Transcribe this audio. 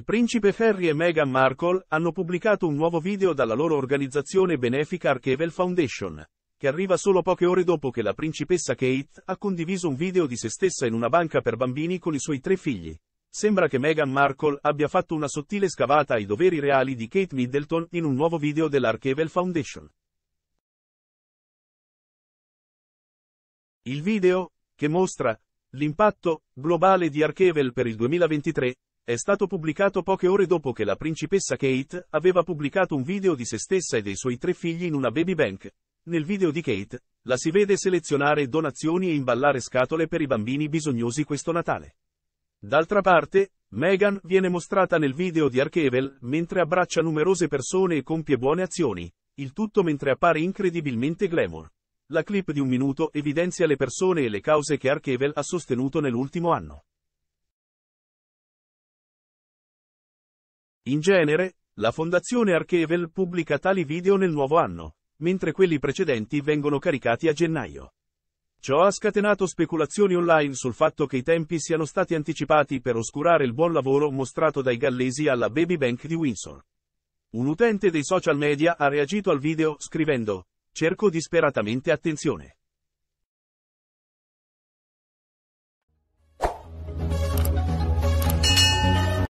Il principe Ferry e Meghan Markle hanno pubblicato un nuovo video dalla loro organizzazione benefica Archevel Foundation, che arriva solo poche ore dopo che la principessa Kate ha condiviso un video di se stessa in una banca per bambini con i suoi tre figli. Sembra che Meghan Markle abbia fatto una sottile scavata ai doveri reali di Kate Middleton in un nuovo video dell'Archevel Foundation. Il video, che mostra l'impatto globale di Archevel per il 2023, è stato pubblicato poche ore dopo che la principessa Kate aveva pubblicato un video di se stessa e dei suoi tre figli in una baby bank. Nel video di Kate, la si vede selezionare donazioni e imballare scatole per i bambini bisognosi questo Natale. D'altra parte, Meghan viene mostrata nel video di Archevel mentre abbraccia numerose persone e compie buone azioni, il tutto mentre appare incredibilmente glamour. La clip di un minuto evidenzia le persone e le cause che Archevel ha sostenuto nell'ultimo anno. In genere, la Fondazione Archevel pubblica tali video nel nuovo anno, mentre quelli precedenti vengono caricati a gennaio. Ciò ha scatenato speculazioni online sul fatto che i tempi siano stati anticipati per oscurare il buon lavoro mostrato dai gallesi alla Baby Bank di Windsor. Un utente dei social media ha reagito al video scrivendo, cerco disperatamente attenzione.